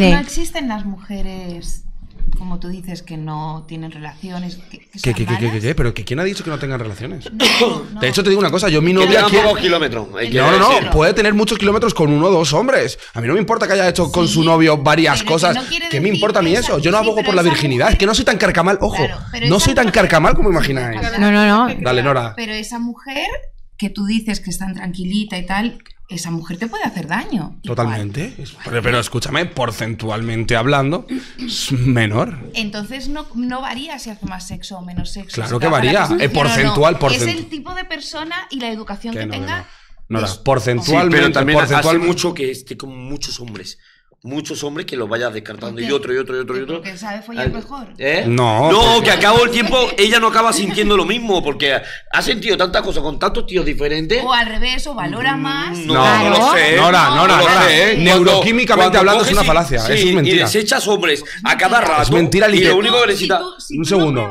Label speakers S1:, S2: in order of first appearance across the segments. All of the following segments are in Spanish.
S1: No existen las mujeres, como tú dices, que no tienen relaciones. qué, qué,
S2: qué, pero quién ha dicho que no tengan relaciones? De hecho, te digo una cosa, yo mi novia... No, no, no, puede tener muchos kilómetros con uno o dos hombres. A mí no me importa que haya hecho con su novio varias cosas. Que ¿Qué me importa a mí eso? Yo no abogo por la virginidad. Es que no soy tan carcamal, ojo. no soy tan carcamal como imagináis. No, no, no. Dale, Nora.
S1: Pero esa mujer que tú dices que están tranquilita y tal, esa mujer te puede hacer daño.
S2: Totalmente. Pero, escúchame, porcentualmente hablando, es menor.
S1: Entonces no, varía si hace más sexo o menos sexo. Claro que varía. Eh, porcentual, Es el tipo de persona y la educación que, tenga.
S2: No, no, porcentualmente. pero también porcentual... mucho
S3: que esté con muchos hombres muchos hombres que lo vayas descartando y otro y otro y otro y otro. Porque sabe follar mejor. ¿Eh? No. No, que a cabo del tiempo ella no acaba sintiendo lo mismo porque ha sentido tantas cosas con tantos tíos diferentes.
S1: O al revés, o valora mm, más. No,
S3: no lo sé. Nora, Nora, no no eh, Neuroquímicamente hablando es una falacia. Sí, es mentira. Y desechas hombres a cada rato. Es mentira Y lo único que
S2: necesita. un segundo.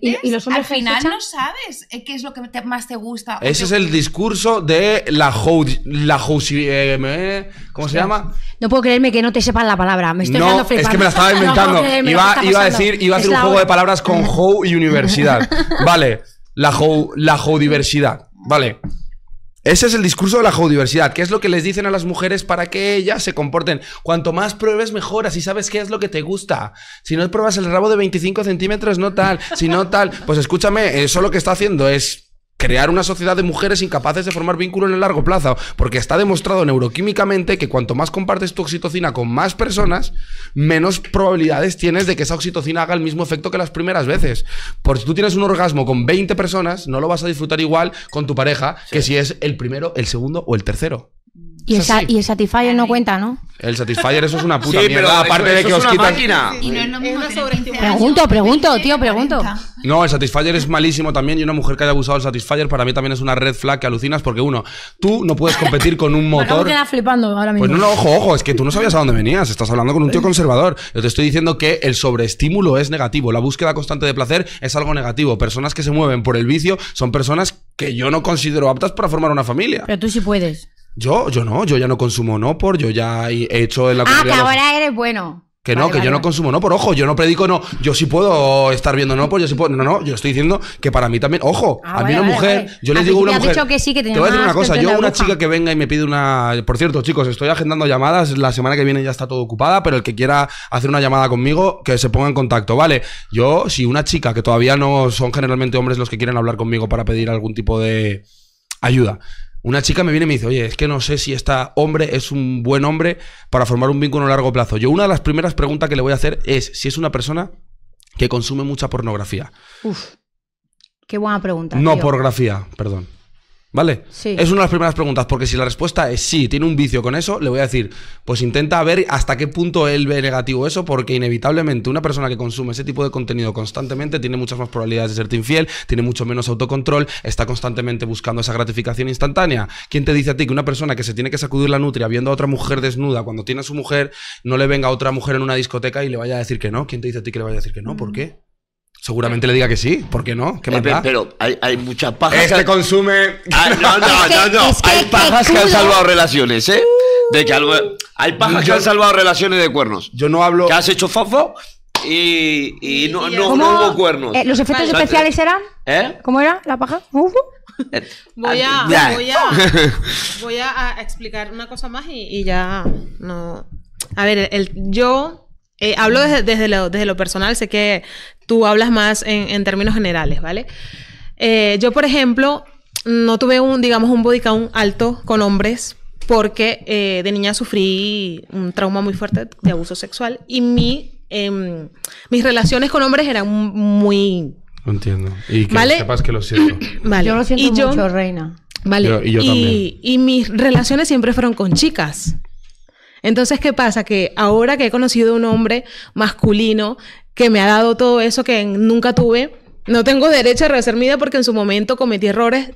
S1: Y, los hombres al final no sabes eh, qué es lo que más te gusta. Ese es
S2: el discurso de la house. La eh, ¿Cómo se llama?
S4: No puedo creerme que no te sepan la palabra. Me estoy no, Es que me la estaba inventando. iba, a decir, iba a hacer un juego de
S2: palabras con How y universidad. Vale. La How, la diversidad. Vale. Ese es el discurso de la diversidad. que es lo que les dicen a las mujeres para que ellas se comporten. Cuanto más pruebes, mejor, así sabes qué es lo que te gusta. Si no pruebas el rabo de 25 centímetros, no tal. Si no tal, pues escúchame, eso lo que está haciendo es crear una sociedad de mujeres incapaces de formar vínculo en el largo plazo, porque está demostrado neuroquímicamente que cuanto más compartes tu oxitocina con más personas, menos probabilidades tienes de que esa oxitocina haga el mismo efecto que las primeras veces. por si tú tienes un orgasmo con 20 personas, no lo vas a disfrutar igual con tu pareja que si es el primero, el segundo o el tercero.
S4: Y, el Satisfyer no cuenta, ¿no?
S2: El Satisfyer, eso es una puta mierda. aparte de que os quitan. Y
S4: no pregunto, pregunto, tío, pregunto.
S2: No, el Satisfyer es malísimo también. Y una mujer que haya abusado del Satisfyer, para mí también es una red flag que alucinas. Porque, uno, tú no puedes competir con un motor. Me
S4: flipando ahora pues mismo. Pues ojo,
S2: ojo, es que tú no sabías a dónde venías. Estás hablando con un tío conservador. Yo te estoy diciendo que el sobreestímulo es negativo. La búsqueda constante de placer es algo negativo. Personas que se mueven por el vicio son personas que yo no considero aptas para formar una familia. Pero tú sí puedes. Yo, yo no, yo ya no consumo no por, yo ya he hecho la Ah, que ahora
S4: eres bueno.
S2: Que no, que yo no consumo no por, ojo, yo no predico no, yo sí puedo estar viendo no por, yo sí puedo, no, no, yo estoy diciendo que para mí también, ojo, ah, a mí una mujer, yo les ah, digo una mujer, te voy a decir una cosa, yo una chica que venga y me pide una, por cierto chicos, estoy agendando llamadas, la semana que viene ya está todo ocupada, pero el que quiera hacer una llamada conmigo, que se ponga en contacto, ¿vale? Yo, si una chica, que todavía no son generalmente hombres los que quieren hablar conmigo para pedir algún tipo de ayuda. Una chica me viene y me dice, oye, es que no sé si este hombre es un buen hombre para formar un vínculo a largo plazo. Yo una de las primeras preguntas que le voy a hacer es si es una persona que consume mucha pornografía.
S4: Uf, qué buena pregunta. No,
S2: pornografía, perdón. ¿Vale? Es una de las primeras preguntas, porque si la respuesta es sí, tiene un vicio con eso, le voy a decir, pues intenta ver hasta qué punto él ve negativo eso, porque inevitablemente una persona que consume ese tipo de contenido constantemente tiene muchas más probabilidades de serte infiel, tiene mucho menos autocontrol, está constantemente buscando esa gratificación instantánea. ¿Quién te dice a ti que una persona que se tiene que sacudir la nutria viendo a otra mujer desnuda cuando tiene a su mujer, no le venga a otra mujer en una discoteca y le vaya a decir que no? ¿Quién te dice a ti que le vaya a decir que no? ¿Por mm. qué? Seguramente eh, le diga que sí, ¿por qué no? Eh,
S3: pero hay, hay muchas pajas. Este que...
S2: consume.
S3: Ah, no, no, no, hay pajas que, han salvado
S2: relaciones, ¿eh? De que
S3: Hay pajas que han salvado relaciones de cuernos. Yo no hablo. ¿Que has hecho fofo? Y, y no, no, no, hubo cuernos. Eh, ¿Los efectos especiales
S4: eran? ¿Eh? ¿Cómo era la paja? Voy
S5: a, voy a, voy a explicar una cosa más y, ya no. A ver, el, yo hablo desde, desde, lo, desde, lo, personal, sé que tú hablas más en, términos generales, ¿vale? Eh, yo, por ejemplo, no tuve un, digamos, un body count alto con hombres porque eh, de niña sufrí un trauma muy fuerte de abuso sexual y mi, em, mis relaciones con hombres eran muy...
S2: Entiendo. Y que que lo siento.
S5: vale. Yo lo siento mucho, reina. Vale. y, yo y mis relaciones siempre fueron con chicas. Entonces, ¿qué pasa? Que ahora que he conocido a un hombre masculino, que me ha dado todo eso que nunca tuve. No tengo derecho a rehacer mi vida porque en su momento cometí errores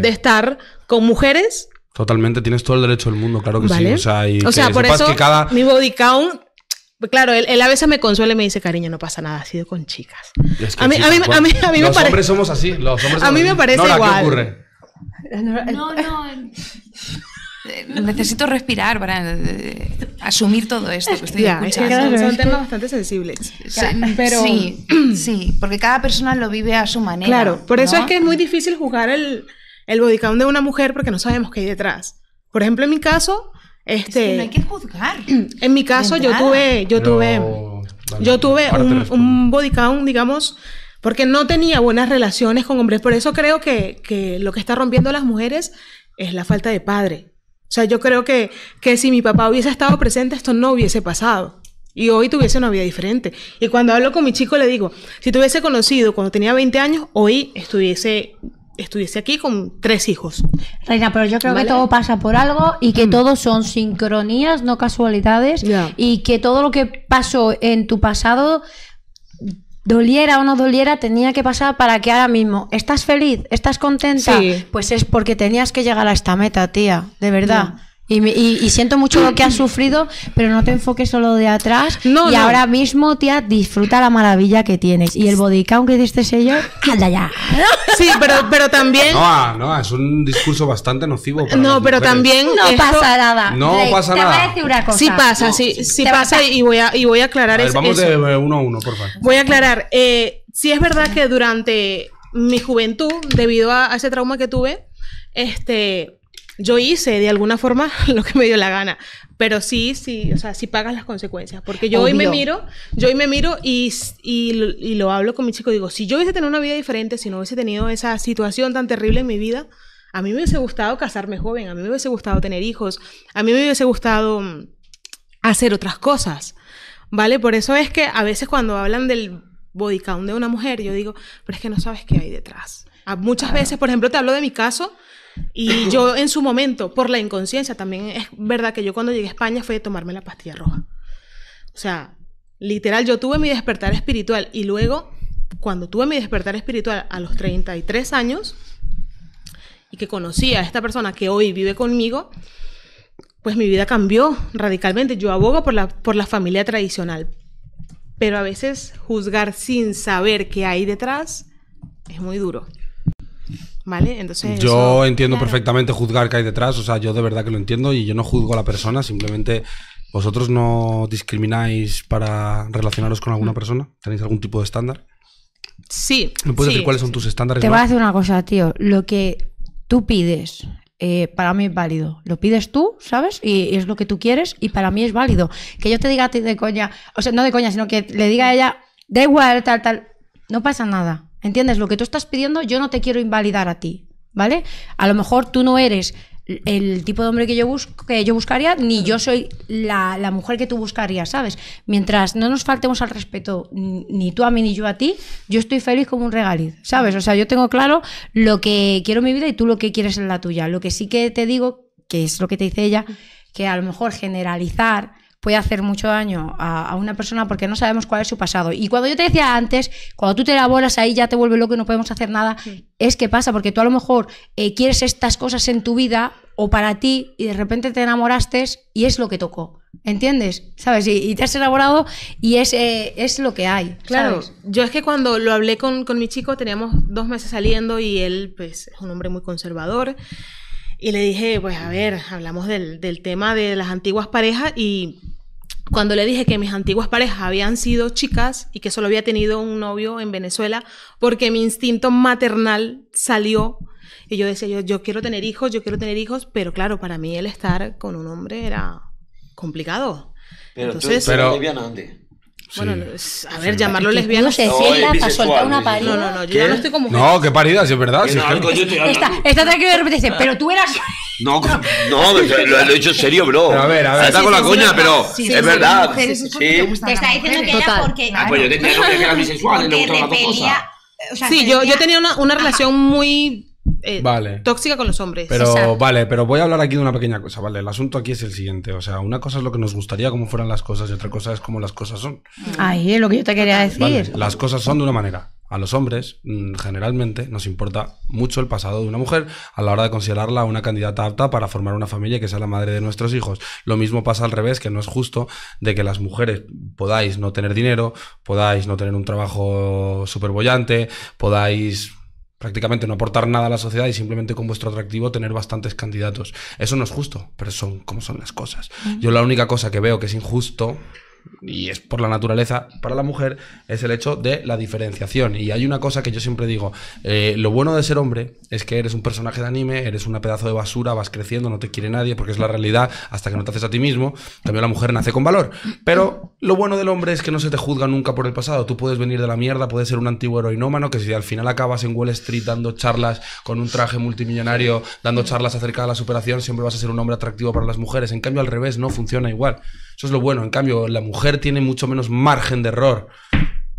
S5: De, estar con mujeres.
S2: Totalmente, tienes todo el derecho del mundo, claro que sí. O sea, por eso mi
S5: body count Claro, él, a veces me consuela y me dice, cariño, no pasa nada, ha sido con chicas. a, mí, a, mí, a, mí, los me hombres somos así, los hombres A mí me parece igual. ¿qué ocurre? No, no.
S1: Eh, necesito respirar para eh, asumir todo esto que estoy escuchando. son, temas
S5: bastante sensibles. Sí, pero... sí, porque cada persona lo vive a su manera. Claro, por eso es que es muy difícil juzgar el, el body count de una mujer porque no sabemos qué hay detrás. Por ejemplo, en mi caso, este, no hay que juzgar. En mi caso, yo tuve, yo tuve, yo tuve un, body count, digamos, porque no tenía buenas relaciones con hombres. Por eso creo que, que lo que está rompiendo a las mujeres es la falta de padre. O sea, yo creo que, que si mi papá hubiese estado presente, esto no hubiese pasado. Y hoy tuviese una vida diferente. Y cuando hablo con mi chico le digo, si te hubiese conocido cuando tenía 20 años, hoy estuviese, estuviese aquí con tres hijos.
S4: Reina, pero yo creo que todo pasa por algo y que todos mm. todo son sincronías, no casualidades. Y que todo lo que pasó en tu pasado doliera o no doliera, tenía que pasar para que ahora mismo, ¿estás feliz? ¿Estás contenta? Pues es porque tenías que llegar a esta meta, tía, de verdad. Y, siento mucho lo que has sufrido, pero no te enfoques solo de atrás. No, y ahora mismo, tía, disfruta la maravilla que tienes. Y el bodica, que diste sello, anda ya.
S5: Sí, pero, también. No, no,
S2: es un discurso bastante nocivo. no, pero también. No
S5: pasa nada. No pasa nada. Voy a decir una cosa. Sí pasa, sí, sí, pasa. Y voy a, y voy a aclarar eso. Vamos de
S2: uno a uno, por favor.
S5: Voy a aclarar. Eh, sí, es verdad que durante mi juventud, debido a ese trauma que tuve, este yo hice de alguna forma lo que me dio la gana, pero sí, sí, o sea, sí pagas las consecuencias, porque yo hoy me miro, yo hoy me miro y, lo hablo con mi chico, digo, si yo hubiese tenido una vida diferente, si no hubiese tenido esa situación tan terrible en mi vida, a mí me hubiese gustado casarme joven, a mí me hubiese gustado tener hijos, a mí me hubiese gustado mm, hacer otras cosas, ¿vale? Por eso es que a veces cuando hablan del body count de una mujer, yo digo, pero es que no sabes qué hay detrás. Muchas veces, por ejemplo, te hablo de mi caso, y yo en su momento, por la inconsciencia, también es verdad que yo cuando llegué a España fue de tomarme la pastilla roja. O sea, literal, yo tuve mi despertar espiritual y luego, cuando tuve mi despertar espiritual a los 33 años y que conocí a esta persona que hoy vive conmigo, pues mi vida cambió radicalmente. Yo abogo por la, por la familia tradicional, pero a veces juzgar sin saber qué hay detrás es muy duro. Yo entiendo
S2: perfectamente juzgar que hay detrás, o sea, yo de verdad que lo entiendo y yo no juzgo a la persona, simplemente vosotros no discrimináis para relacionaros con alguna mm. persona, tenéis algún tipo de estándar.
S4: Sí. ¿Me puedes decir cuáles son tus
S2: estándares? Te voy a decir
S4: una cosa, tío. Lo que tú pides eh, para mí es válido. Lo pides tú, ¿sabes? y, es lo que tú quieres y para mí es válido. Que yo te diga a ti de coña, o sea, no de coña, sino que le diga a ella, da igual, tal, tal, no pasa nada. ¿Entiendes? Lo que tú estás pidiendo, yo no te quiero invalidar a ti, ¿vale? A lo mejor tú no eres el tipo de hombre que yo, busco, que yo buscaría, ni yo soy la, la, mujer que tú buscarías, ¿sabes? Mientras no nos faltemos al respeto, ni tú a mí ni yo a ti, yo estoy feliz como un regaliz, ¿sabes? O sea, yo tengo claro lo que quiero en mi vida y tú lo que quieres en la tuya. Lo que sí que te digo, que es lo que te dice ella, que a lo mejor generalizar puede hacer mucho daño a, una persona porque no sabemos cuál es su pasado. Y cuando yo te decía antes, cuando tú te elaboras ahí ya te vuelve loco y no podemos hacer nada, es que pasa, porque tú a lo mejor eh, quieres estas cosas en tu vida o para ti y de repente te enamoraste y es lo que tocó. ¿Entiendes? ¿Sabes? Y, te has elaborado y es, eh, es lo que hay. Claro.
S5: Yo es que cuando lo hablé con, mi chico, teníamos dos meses saliendo y él, pues, es un hombre muy conservador. Y le dije, pues a ver, hablamos del, tema de las antiguas parejas y cuando le dije que mis antiguas parejas habían sido chicas y que solo había tenido un novio en Venezuela, porque mi instinto maternal salió y yo decía, yo, yo quiero tener hijos, yo quiero tener hijos, pero claro, para mí el estar con un hombre era complicado. Pero Entonces, tú, pero, bueno, a pues ver, llamarlo lesbiana. se sienta para soltar una parida. No, no, no, yo ¿Eh? no estoy como.
S3: No, qué parida, si es verdad. Está
S5: Esta,
S4: que de repente ah. pero tú eras.
S3: No, no, lo, he dicho en serio, bro. a ver, a ver. Está con la coña,
S2: pero es verdad.
S1: Te está
S5: diciendo que era
S1: porque. Ah, pues yo tenía que era bisexual, le
S5: sí, yo, tenía una relación muy eh, vale. tóxica con los hombres. Pero,
S2: vale, pero voy a hablar aquí de una pequeña cosa, ¿vale? El asunto aquí es el siguiente. O sea, una cosa es lo que nos gustaría cómo fueran las cosas y otra cosa es cómo las cosas son.
S5: Mm. Ahí es lo que yo te quería decir.
S2: las cosas son de una manera. A los hombres, mm, generalmente, nos importa mucho el pasado de una mujer a la hora de considerarla una candidata apta para formar una familia que sea la madre de nuestros hijos. Lo mismo pasa al revés, que no es justo de que las mujeres podáis no tener dinero, podáis no tener un trabajo superbollante, podáis prácticamente no aportar nada a la sociedad y simplemente con vuestro atractivo tener bastantes candidatos. Eso no es justo, pero son como son las cosas. Yo la única cosa que veo que es injusto y es por la naturaleza para la mujer, es el hecho de la diferenciación. Y hay una cosa que yo siempre digo, eh, lo bueno de ser hombre es que eres un personaje de anime, eres una pedazo de basura, vas creciendo, no te quiere nadie, porque es la realidad hasta que no te haces a ti mismo. También la mujer nace con valor. Pero lo bueno del hombre es que no se te juzga nunca por el pasado. Tú puedes venir de la mierda, puedes ser un antiguo heroinómano, que si al final acabas en Wall Street dando charlas con un traje multimillonario, dando charlas acerca de la superación, siempre vas a ser un hombre atractivo para las mujeres. En cambio, al revés, no funciona igual. Eso es lo bueno. En cambio, la mujer tiene mucho menos margen de error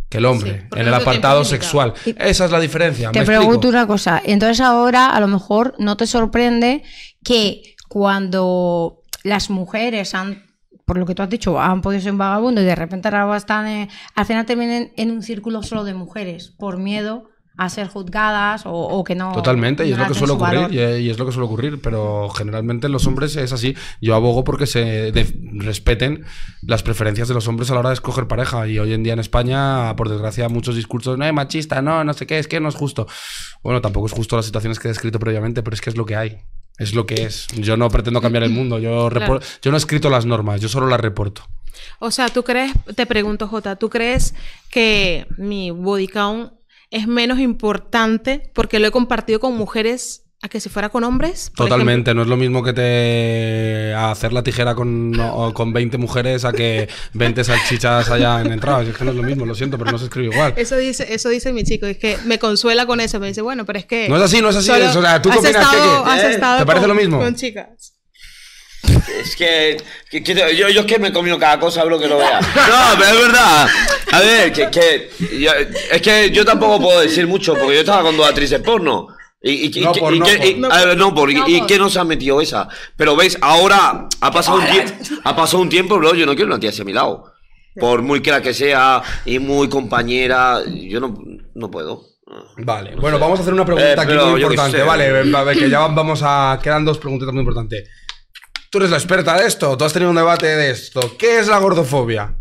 S2: que el hombre, en el apartado sexual. Esa es la diferencia. Te pregunto
S4: una cosa. Entonces ahora a lo mejor no te sorprende que cuando las mujeres han por lo que tú has dicho, han podido ser un vagabundo y de repente ahora están en, eh, al final terminen en un círculo solo de mujeres por miedo a ser juzgadas o, que no. Totalmente, y es lo que suele ocurrir,
S2: y, es lo que suele ocurrir, pero generalmente en los hombres es así. Yo abogo porque se respeten las preferencias de los hombres a la hora de escoger pareja, y hoy en día en España, por desgracia, muchos discursos, no es machista, no, no sé qué, es que no es justo. Bueno, tampoco es justo las situaciones que he descrito previamente, pero es que es lo que hay. Es lo que es. Yo no pretendo cambiar el mundo. Yo, yo no he escrito las normas, yo solo
S5: las reporto. O sea, ¿tú crees, te pregunto, Jota, ¿tú crees que mi body count es menos importante porque lo he compartido con mujeres a que si fuera con hombres. Totalmente,
S2: no es lo mismo que te hacer la tijera con, 20 mujeres a que 20 salchichas allá en entrada Es que no es lo mismo, lo siento, pero no se escribe igual.
S5: Eso dice, eso dice mi chico, es que me consuela con eso, me dice, bueno, pero es que... No es así, no es así, o sea, tú has estado, has ¿eh? ¿Te parece lo mismo? Con chicas.
S3: Es que, yo, es que me he comido cada cosa, bro, que lo vea. No, pero es verdad. A ver, es que yo tampoco puedo decir mucho, porque yo estaba con dos actrices porno. Y, que, no, se ha metido esa. Pero veis, ahora ha pasado, un, ha pasado un tiempo, bro, yo no quiero una tía hacia mi lado. Por muy la que sea y muy compañera, yo no, no puedo. Vale,
S2: bueno, vamos a hacer una pregunta eh, aquí muy importante, vale, que ya vamos a... Quedan dos preguntas muy importantes. Tú eres la experta de esto, tú has tenido un debate de esto. ¿Qué es la gordofobia?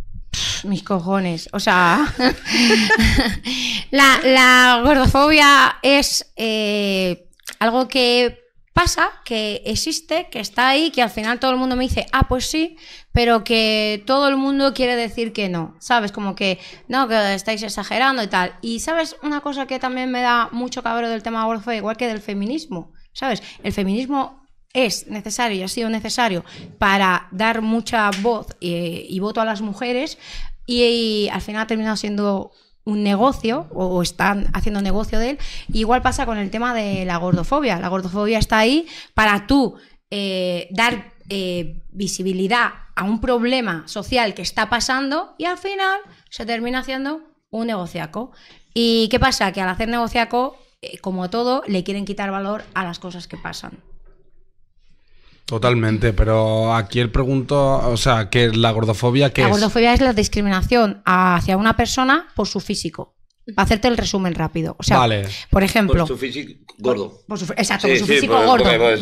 S4: Mis cojones, o sea, la, gordofobia es eh, algo que pasa, que existe, que está ahí, que al final todo el mundo me dice, ah, pues sí, pero que todo el mundo quiere decir que no, ¿sabes? Como que, no, que estáis exagerando y tal. Y sabes una cosa que también me da mucho cabrón del tema gordofobia, igual que del feminismo, ¿sabes? El feminismo es necesario y ha sido necesario para dar mucha voz eh, y voto a las mujeres y, al final ha terminado siendo un negocio o, están haciendo negocio de él. igual pasa con el tema de la gordofobia. La gordofobia está ahí para tú eh, dar eh, visibilidad a un problema social que está pasando y al final se termina haciendo un negociaco. ¿Y qué pasa? Que al hacer negociaco, como todo, le quieren quitar valor a las cosas que
S2: pasan. Totalmente, pero aquí el pregunto, o sea, que la gordofobia que... La gordofobia
S4: es? la discriminación hacia una persona por su físico. Para hacerte el resumen rápido. O sea, por ejemplo. Por su físico gordo. exacto, por su físico gordo. Pues,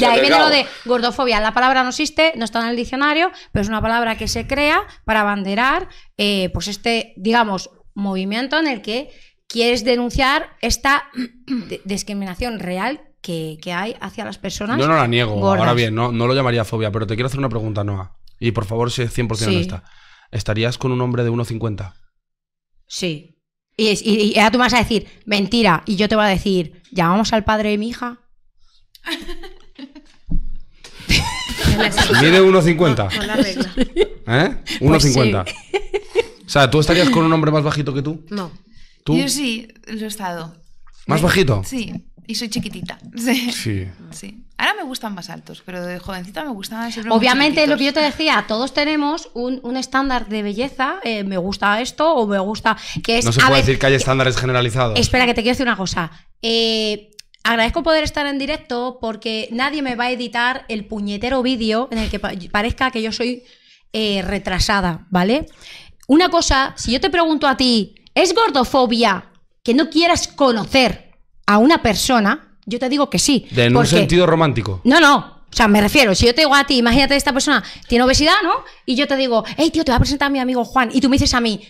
S4: de ahí viene lo de gordofobia. La palabra no existe, no está en el diccionario, pero es una palabra que se crea para abanderar, eh, pues este, digamos, movimiento en el que quieres denunciar esta discriminación real que, hay hacia las personas. Yo no la niego, ahora bien,
S2: no, lo llamaría fobia, pero te quiero hacer una pregunta, Noah. Y por favor, si 100% sí. honesta. ¿Estarías con un hombre de 1,50?
S4: Sí. Y, ahora tú vas a decir, mentira, y yo te voy a decir, ¿llamamos al padre de mi hija?
S5: Mide 1,50. Con la
S2: ¿Eh? 1,50. Pues o sea, ¿tú estarías con un hombre más bajito que tú? No. ¿Tú? Yo
S1: sí, lo he estado. ¿Más bajito? Sí. Y soy chiquitita. Sí. Ahora me gustan más altos, pero de jovencita me gustaban Obviamente, lo
S4: que yo te decía, todos tenemos un, estándar de belleza. Eh, me gusta esto o me gusta. que No se puede decir que hay
S2: estándares generalizados.
S4: Espera, que te quiero decir una cosa. Eh, agradezco poder estar en directo porque nadie me va a editar el puñetero vídeo en el que parezca que yo soy eh, retrasada, ¿vale? Una cosa, si yo te pregunto a ti, ¿es gordofobia que no quieras conocer? a una persona, yo te digo que sí. De en un sentido romántico. No, no. O sea, me refiero, si yo te digo a ti, imagínate esta persona tiene obesidad, ¿no? Y yo te digo, hey, tío, te voy a presentar a mi amigo Juan. Y tú me dices a mí,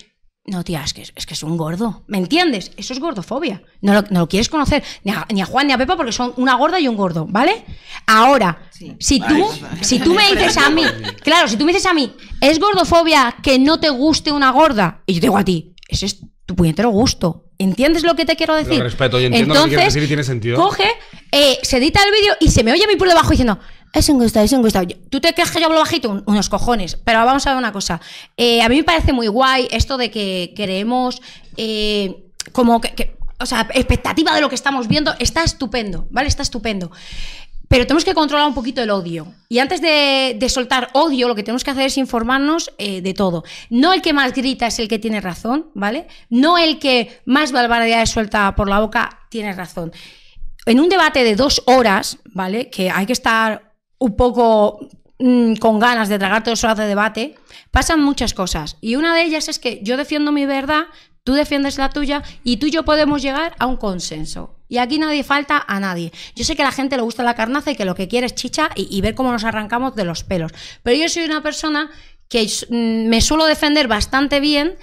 S4: no, tía, es que, es que es un gordo. ¿Me entiendes? Eso es gordofobia. No lo, no quieres conocer ni a, Juan ni a Pepa porque son una gorda y un gordo, ¿vale? Ahora, si, tú, si tú me dices a mí, claro, si tú me dices a mí, es gordofobia que no te guste una gorda, y yo te digo a ti, es tu puñetero gusto. ¿Entiendes lo que te quiero decir? Lo respeto, yo entiendo lo que quieres decir y tiene
S2: sentido. Coge,
S4: eh, se edita el vídeo y se me oye mi por debajo diciendo, es un gusto, es un gustado. Tú te crees que yo hablo bajito, unos cojones. Pero vamos a ver una cosa. Eh, a mí me parece muy guay esto de que queremos, eh, como que, que, o sea, expectativa de lo que estamos viendo. Está estupendo, ¿vale? Está estupendo. Pero tenemos que controlar un poquito el odio. Y antes de, soltar odio, lo que tenemos que hacer es informarnos eh, de todo. No el que más grita es el que tiene razón, ¿vale? No el que más barbaridades suelta por la boca tiene razón. En un debate de dos horas, ¿vale? Que hay que estar un poco mm, con ganas de tragar dos horas de debate, pasan muchas cosas. Y una de ellas es que yo defiendo mi verdad, tú defiendes la tuya y tú y yo podemos llegar a un consenso. Y aquí nadie falta a nadie. Yo sé que a la gente le gusta la carnaza y que lo que quiere es chicha y, ver cómo nos arrancamos de los pelos. Pero yo soy una persona que mm, me suelo defender bastante bien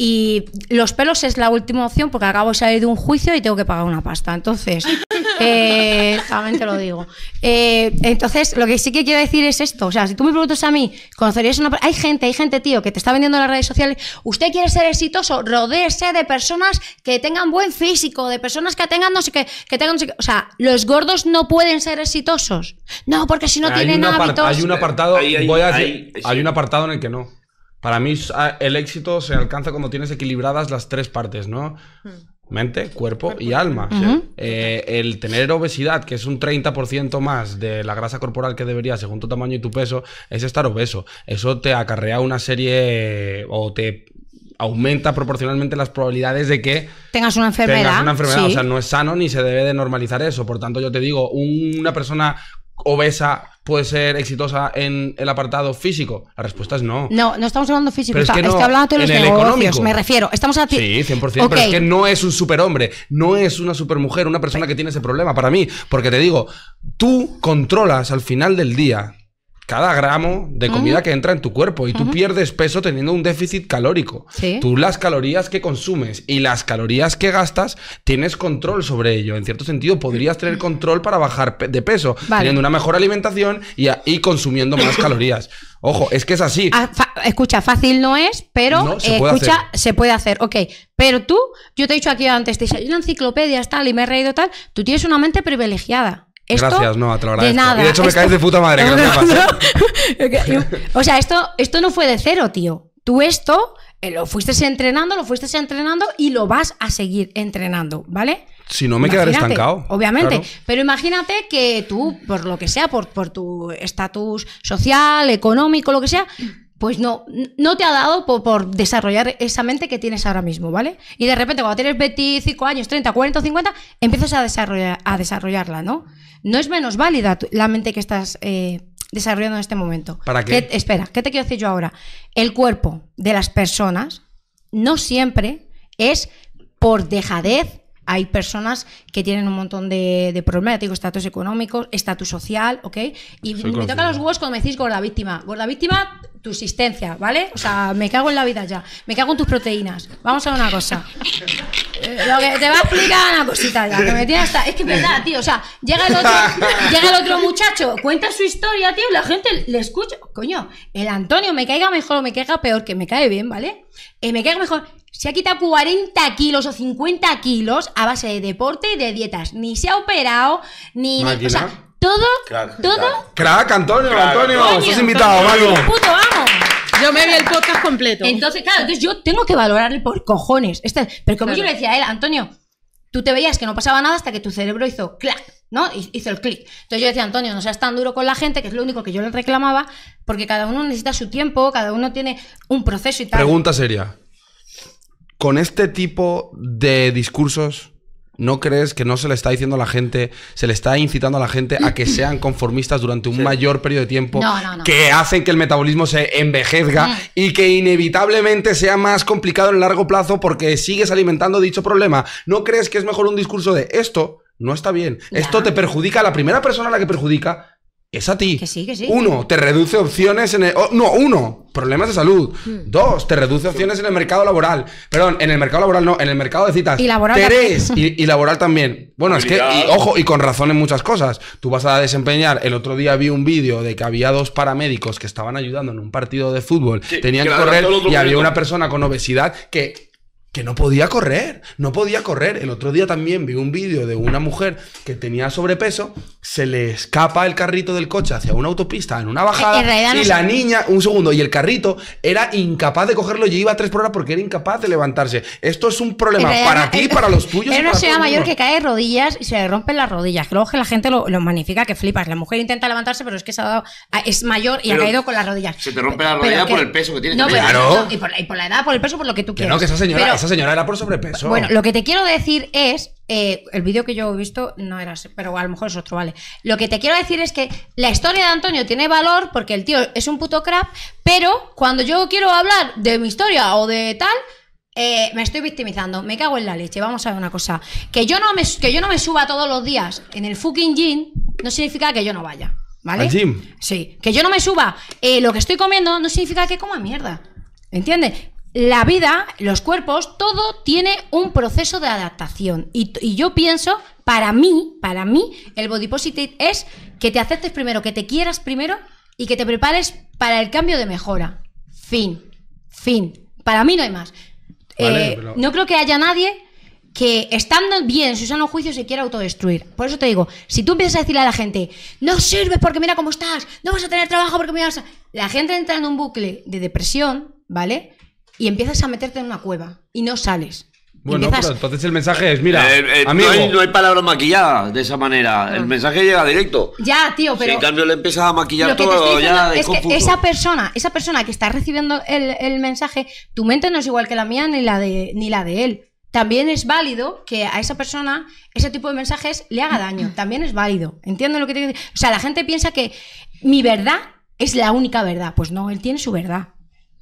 S4: y los pelos es la última opción porque acabo de salir de un juicio y tengo que pagar una pasta. Entonces, eh, también lo digo. Eh, entonces, lo que sí que quiero decir es esto. O sea, si tú me preguntas a mí, ¿conocerías una Hay gente, hay gente, tío, que te está vendiendo en las redes sociales. Usted quiere ser exitoso, rodéese de personas que tengan buen físico, de personas que tengan no sé qué, que tengan O sea, los gordos no pueden ser exitosos. No, porque si no tienen hábitos. Hay un
S2: apartado, voy a decir, hay un apartado en el que no. Para mí ah, el éxito se alcanza cuando tienes equilibradas las tres partes, ¿no? Mm. Mente, cuerpo y alma. Eh, el tener obesidad, que es un 30% más de la grasa corporal que debería según tu tamaño y tu peso, es estar obeso. Eso te acarrea una serie o te aumenta proporcionalmente las probabilidades de que
S4: tengas una enfermedad. Tengas una enfermedad. O sea,
S2: no es sano ni se debe de normalizar eso. Por tanto, yo te digo, una persona obesa puede ser exitosa en el apartado físico? La respuesta es no.
S4: No, no estamos hablando físico, hablando de los negocios, me refiero. Estamos a Sí,
S2: 100%, pero es que no es un superhombre, no es una supermujer, una persona que tiene ese problema para mí, porque te digo, tú controlas al final del día cada gramo de comida que entra en tu cuerpo y tú pierdes peso teniendo un déficit calórico. Tú las calorías que consumes y las calorías que gastas tienes control sobre ello. En cierto sentido, podrías tener control para bajar de peso, teniendo una mejor alimentación y, consumiendo más calorías. Ojo, es que es así. Ah,
S4: escucha, fácil no es, pero escucha, se puede hacer. Ok, pero tú, yo te he dicho aquí antes, te he una enciclopedia, tal, y me he reído tal, tú tienes una mente privilegiada gracias, no, a través De nada. de hecho me caes de puta madre. No, o sea, esto, esto no fue de cero, tío. Tú esto eh, lo fuiste entrenando, lo fuiste entrenando y lo vas a seguir entrenando, ¿vale? Si no, me quedaré estancado. Obviamente. Pero imagínate que tú, por lo que sea, por, por tu estatus social, económico, lo que sea, pues no, no te ha dado por, desarrollar esa mente que tienes ahora mismo, ¿vale? Y de repente cuando tienes 25 años, 30, 40 50, empiezas a, a desarrollarla, ¿no? No es menos válida la mente que estás eh, desarrollando en este momento. ¿Para qué? espera, ¿qué te quiero decir yo ahora? El cuerpo de las personas no siempre es por dejadez hay personas que tienen un montón de, problemas, digo, estatus económico, estatus social, ¿ok? Y me toca los huevos cuando me decís gorda víctima. Gorda víctima, tu existencia, ¿vale? O sea, me cago en la vida ya. Me cago en tus proteínas. Vamos a una cosa. Eh, te va a explicar una cosita ya, que me tiene hasta... Es que es verdad, tío. O sea, llega el otro, muchacho, cuenta su historia, tío, y la gente le escucha. Coño, el Antonio me caiga mejor o me caiga peor, que me cae bien, ¿vale? Eh, me caiga mejor se ha quitado 40 kilos o 50 kilos a base de deporte y de dietas. Ni se ha operado, ni. todo, todo.
S2: Crack, Antonio, Antonio, invitado,
S4: Puto, Yo me vi el podcast completo. Entonces, claro, entonces yo tengo que valorarle por cojones. Este, pero como yo le decía a él, Antonio, tú te veías que no pasaba nada hasta que tu cerebro hizo clac, ¿no? Hizo el clic. Entonces yo decía, Antonio, no seas tan duro con la gente, que es lo único que yo le reclamaba, porque cada uno necesita su tiempo, cada uno tiene un proceso y tal. Pregunta
S2: seria con este tipo de discursos, ¿no crees que no se le está diciendo a la gente, se le está incitando a la gente a que sean conformistas durante un mayor periodo de tiempo que hacen que el metabolismo se envejezca y que inevitablemente sea más complicado en largo plazo porque sigues alimentando dicho problema? ¿No crees que es mejor un discurso de esto? No está bien. Esto te perjudica a la primera persona a la que perjudica, es a ti. Que sí, que sí. Uno, te reduce opciones en el. no, uno, problemas de salud. Mm. Dos, te reduce opciones en el mercado laboral. Perdón, en el mercado laboral no, en el mercado de citas. Y laboral. Tres, y, laboral también. Bueno, es que, ojo, y con razón en muchas cosas. Tú vas a desempeñar. El otro día vi un vídeo de que había dos paramédicos que estaban ayudando en un partido de fútbol. Tenían que correr y había una persona con obesidad que no podía correr, no podía correr. El otro día también vi un vídeo de una mujer que tenía sobrepeso, se le escapa el carrito del coche hacia una autopista en una bajada y la niña, un segundo, y el carrito era incapaz de cogerlo y iba a tres por hora porque era incapaz de levantarse. Esto es un problema para ti, para los tuyos. Era una señora mayor que
S4: cae de rodillas y se le rompen las rodillas. Luego que la gente lo, magnifica, que flipas. La mujer intenta levantarse, pero es que se ha dado, es mayor y ha caído con las rodillas. Se te rompe la rodilla por el peso que tiene. claro. y, por, la edad, por el peso, por lo que tú quieras. no, que esa señora,
S2: señora era por sobrepeso. Bueno, lo
S4: que te quiero decir es. Eh, el vídeo que yo he visto no era pero a lo mejor es otro, vale. Lo que te quiero decir es que la historia de Antonio tiene valor porque el tío es un puto crap, pero cuando yo quiero hablar de mi historia o de tal, eh, me estoy victimizando, me cago en la leche. Vamos a ver una cosa. Que yo no me, que yo no me suba todos los días en el fucking gym no significa que yo no vaya.
S2: ¿Vale? ¿Al gym?
S4: Sí. Que yo no me suba eh, lo que estoy comiendo no significa que coma mierda. ¿Entiendes? la vida, los cuerpos, todo tiene un proceso de adaptación. Y, yo pienso, para mí, para mí, el body positive es que te aceptes primero, que te quieras primero y que te prepares para el cambio de mejora. Fin. Fin. Para mí no hay más. Eh, no creo que haya nadie que estando bien, si usan un juicio, se quiera autodestruir. Por eso te digo, si tú empiezas a decirle a la gente, no sirves porque mira cómo estás, no vas a tener trabajo porque mira La gente entra en un bucle de depresión, ¿vale? y empiezas a meterte en una cueva y no sales.
S2: Bueno, entonces el mensaje es, mira, eh, eh, a mí
S3: No, hay, palabras maquilladas de esa manera. El ah. mensaje llega directo.
S4: Ya, tío, pero. Si en cambio le
S3: empiezas a maquillar todo, ya es, es que esa
S4: persona, esa persona que está recibiendo el, mensaje, tu mente no es igual que la mía ni la de, ni la de él. También es válido que a esa persona ese tipo de mensajes le haga daño. También es válido. Entiendo lo que te digo. O sea, la gente piensa que mi verdad es la única verdad. Pues no, él tiene su verdad.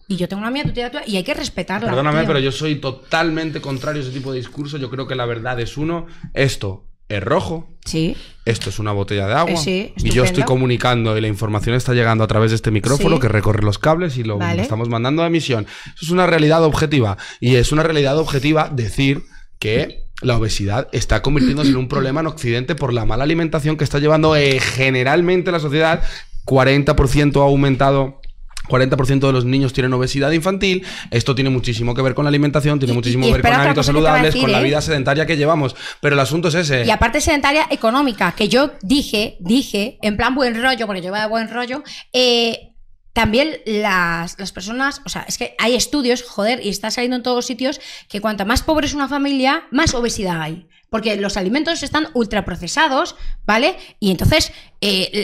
S4: Y yo tengo una mía, tú tienes tuya, y hay que respetarla. Perdóname, pero
S2: yo soy totalmente contrario a ese tipo de discurso. Yo creo que la verdad es uno. Esto es rojo. Sí. Esto es una botella de agua. Eh, sí, y yo estoy comunicando y la información está llegando a través de este micrófono que recorre los cables y lo estamos mandando a emisión. Eso es una realidad objetiva. Y es una realidad objetiva decir que la obesidad está convirtiéndose en un problema en Occidente por la mala alimentación que está llevando eh, generalmente la sociedad. 40% ha aumentado 40% de los niños tienen obesidad infantil. Esto tiene muchísimo que ver con la alimentación, tiene muchísimo que ver con hábitos saludables, con la ¿eh? vida sedentaria que llevamos. Pero el asunto es ese. Y
S4: aparte sedentaria económica, que yo dije, dije, en plan buen rollo, porque yo voy de buen rollo, eh, también las, las, personas, o sea, es que hay estudios, joder, y está saliendo en todos sitios, que cuanto más pobre es una familia, más obesidad hay porque los alimentos están ultraprocesados, ¿vale? Y entonces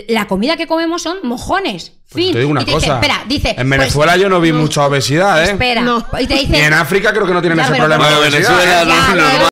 S4: la comida que comemos son mojones. te digo una cosa. En Venezuela yo
S2: no vi mucha obesidad, ¿eh?
S4: Espera. Y, en África
S2: creo que no tienen ese problema